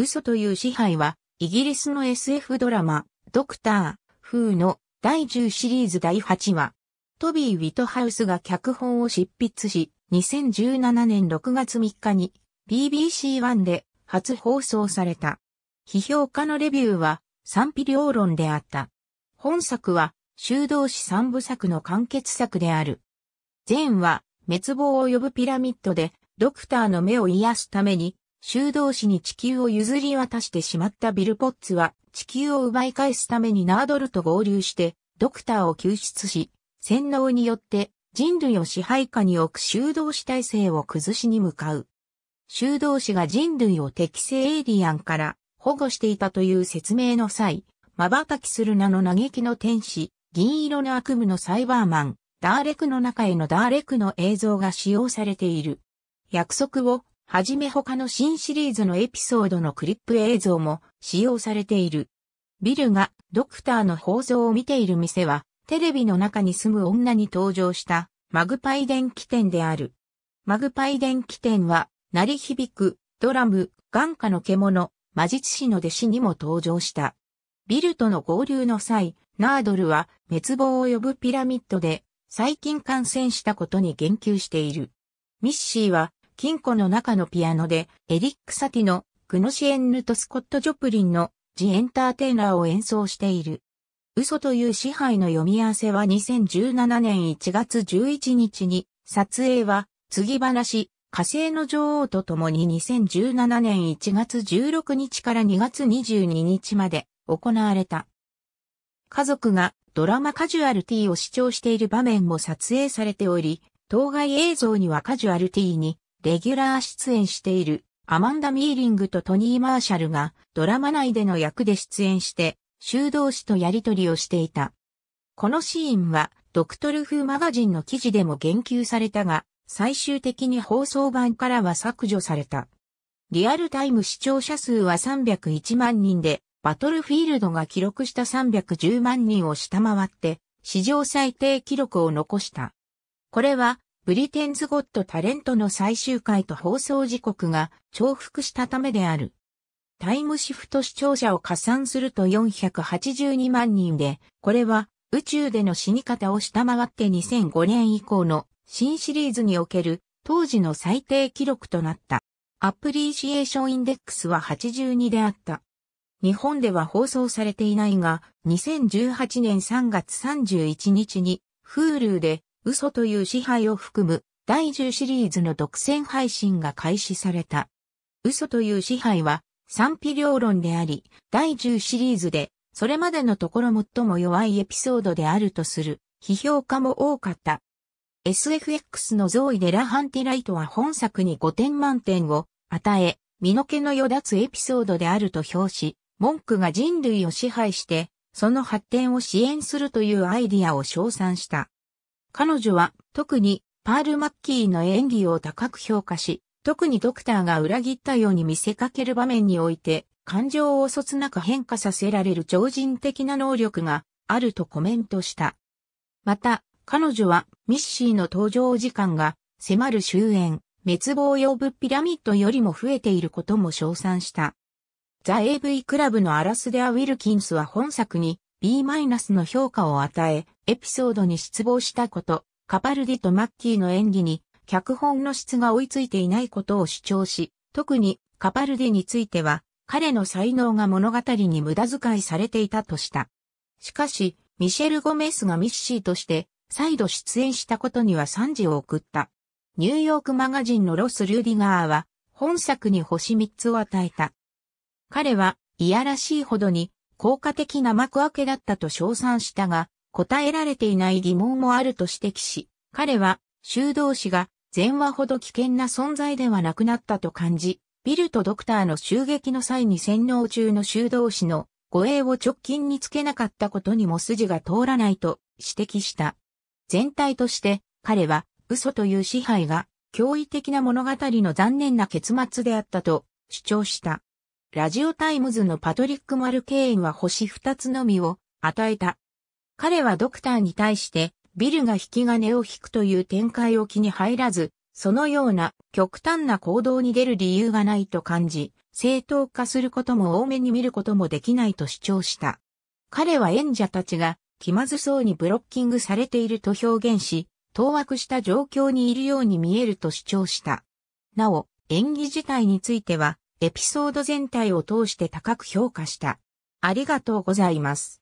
嘘という支配は、イギリスの SF ドラマ、ドクター、風の第10シリーズ第8話。トビー・ウィトハウスが脚本を執筆し、2017年6月3日に BBC1 で初放送された。批評家のレビューは賛否両論であった。本作は修道士三部作の完結作である。前は滅亡を呼ぶピラミッドでドクターの目を癒すために修道士に地球を譲り渡してしまったビルポッツは地球を奪い返すためにナードルと合流してドクターを救出し、洗脳によって人類を支配下に置く修道士体制を崩しに向かう。修道士が人類を適正エイリアンから保護していたという説明の際、瞬きする名の嘆きの天使、銀色の悪夢のサイバーマン、ダーレクの中へのダーレクの映像が使用されている。約束をはじめ他の新シリーズのエピソードのクリップ映像も使用されている。ビルがドクターの放送を見ている店は、テレビの中に住む女に登場したマグパイ電気店である。マグパイ電気店は、鳴り響く、ドラム、眼下の獣、魔術師の弟子にも登場した。ビルとの合流の際、ナードルは滅亡を呼ぶピラミッドで最近感染したことに言及している。ミッシーは金庫の中のピアノで、エリック・サティの、グノシエンヌとスコット・ジョプリンの、ジ・エンターテイナーを演奏している。嘘という支配の読み合わせは2017年1月11日に、撮影は、次話、火星の女王と共に2017年1月16日から2月22日まで行われた。家族がドラマカジュアルティを視聴している場面も撮影されており、当該映像にはカジュアルティにレギュラー出演しているアマンダ・ミーリングとトニー・マーシャルがドラマ内での役で出演して修道士とやりとりをしていた。このシーンはドクトル・フーマガジンの記事でも言及されたが、最終的に放送版からは削除された。リアルタイム視聴者数は301万人で、バトルフィールドが記録した310万人を下回って、史上最低記録を残した。これはブリテンズ・ゴット・タレントの最終回と放送時刻が重複したためである。タイムシフト視聴者を加算すると482万人で、これは宇宙での死に方を下回って2005年以降の新シリーズにおける当時の最低記録となった。アプリシエーションインデックスは82であった。日本では放送されていないが、2018年3月31日にフールーで嘘という支配を含む第10シリーズの独占配信が開始された。嘘という支配は賛否両論であり、第10シリーズでそれまでのところ最も弱いエピソードであるとする批評家も多かった。SFX のゾーイラ・ハンティライトは本作に5点満点を与え、身の毛のよだつエピソードであると評し、文句が人類を支配して、その発展を支援するというアイディアを称賛した。彼女は特にパール・マッキーの演技を高く評価し、特にドクターが裏切ったように見せかける場面において、感情をそつなく変化させられる超人的な能力があるとコメントした。また、彼女はミッシーの登場時間が迫る終焉、滅亡用ぶピラミッドよりも増えていることも称賛した。ザ・ AV クラブのアラスデア・ウィルキンスは本作に B- の評価を与え、エピソードに失望したこと、カパルディとマッキーの演技に、脚本の質が追いついていないことを主張し、特にカパルディについては、彼の才能が物語に無駄遣いされていたとした。しかし、ミシェル・ゴメスがミッシーとして再度出演したことには賛辞を送った。ニューヨークマガジンのロス・ルーディガーは本作に星3つを与えた。彼は、いやらしいほどに効果的な幕開けだったと称賛したが、答えられていない疑問もあると指摘し、彼は、修道士が前話ほど危険な存在ではなくなったと感じ、ビルとドクターの襲撃の際に洗脳中の修道士の護衛を直近につけなかったことにも筋が通らないと指摘した。全体として彼は嘘という支配が驚異的な物語の残念な結末であったと主張した。ラジオタイムズのパトリック・マルケインは星2つのみを与えた。彼はドクターに対してビルが引き金を引くという展開を気に入らず、そのような極端な行動に出る理由がないと感じ、正当化することも多めに見ることもできないと主張した。彼は演者たちが気まずそうにブロッキングされていると表現し、当惑した状況にいるように見えると主張した。なお、演技自体については、エピソード全体を通して高く評価した。ありがとうございます。